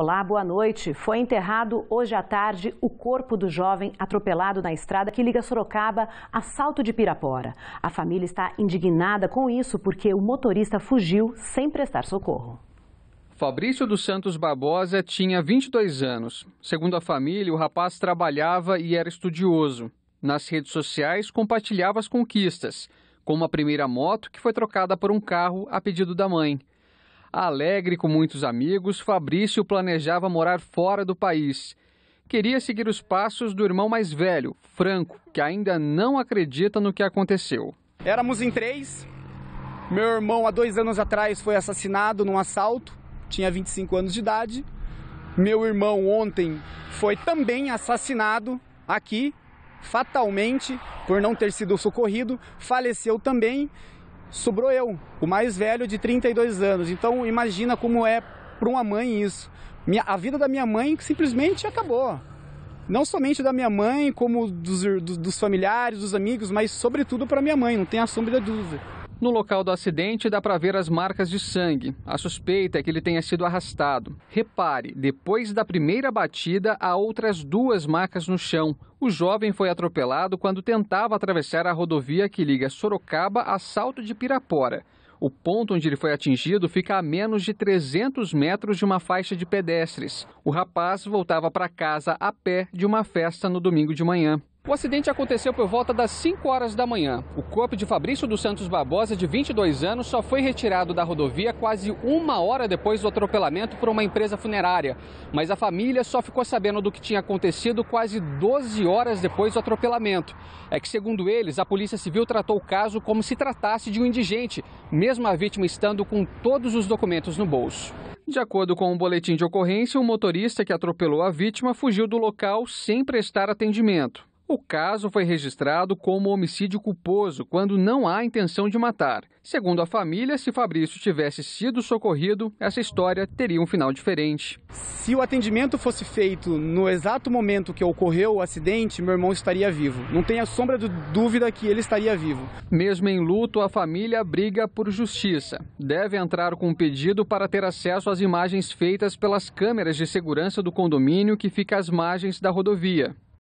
Olá, boa noite. Foi enterrado hoje à tarde o corpo do jovem atropelado na estrada que liga Sorocaba a Salto de Pirapora. A família está indignada com isso porque o motorista fugiu sem prestar socorro. Fabrício dos Santos Barbosa tinha 22 anos. Segundo a família, o rapaz trabalhava e era estudioso. Nas redes sociais, compartilhava as conquistas, como a primeira moto que foi trocada por um carro a pedido da mãe. Alegre com muitos amigos, Fabrício planejava morar fora do país. Queria seguir os passos do irmão mais velho, Franco, que ainda não acredita no que aconteceu. Éramos em três. Meu irmão, há dois anos atrás, foi assassinado num assalto, tinha 25 anos de idade. Meu irmão, ontem, foi também assassinado aqui, fatalmente, por não ter sido socorrido, faleceu também sobrou eu, o mais velho de 32 anos. Então imagina como é para uma mãe isso. Minha, a vida da minha mãe simplesmente acabou. Não somente da minha mãe, como dos, dos familiares, dos amigos, mas sobretudo para minha mãe, não tem a sombra da dúvida. No local do acidente dá para ver as marcas de sangue. A suspeita é que ele tenha sido arrastado. Repare, depois da primeira batida há outras duas marcas no chão. O jovem foi atropelado quando tentava atravessar a rodovia que liga Sorocaba a Salto de Pirapora. O ponto onde ele foi atingido fica a menos de 300 metros de uma faixa de pedestres. O rapaz voltava para casa a pé de uma festa no domingo de manhã. O acidente aconteceu por volta das 5 horas da manhã. O corpo de Fabrício dos Santos Barbosa, de 22 anos, só foi retirado da rodovia quase uma hora depois do atropelamento por uma empresa funerária. Mas a família só ficou sabendo do que tinha acontecido quase 12 horas depois do atropelamento. É que, segundo eles, a Polícia Civil tratou o caso como se tratasse de um indigente, mesmo a vítima estando com todos os documentos no bolso. De acordo com um boletim de ocorrência, o motorista que atropelou a vítima fugiu do local sem prestar atendimento. O caso foi registrado como homicídio culposo quando não há intenção de matar. Segundo a família, se Fabrício tivesse sido socorrido, essa história teria um final diferente. Se o atendimento fosse feito no exato momento que ocorreu o acidente, meu irmão estaria vivo. Não tenha sombra de dúvida que ele estaria vivo. Mesmo em luto, a família briga por justiça. Deve entrar com um pedido para ter acesso às imagens feitas pelas câmeras de segurança do condomínio que fica às margens da rodovia.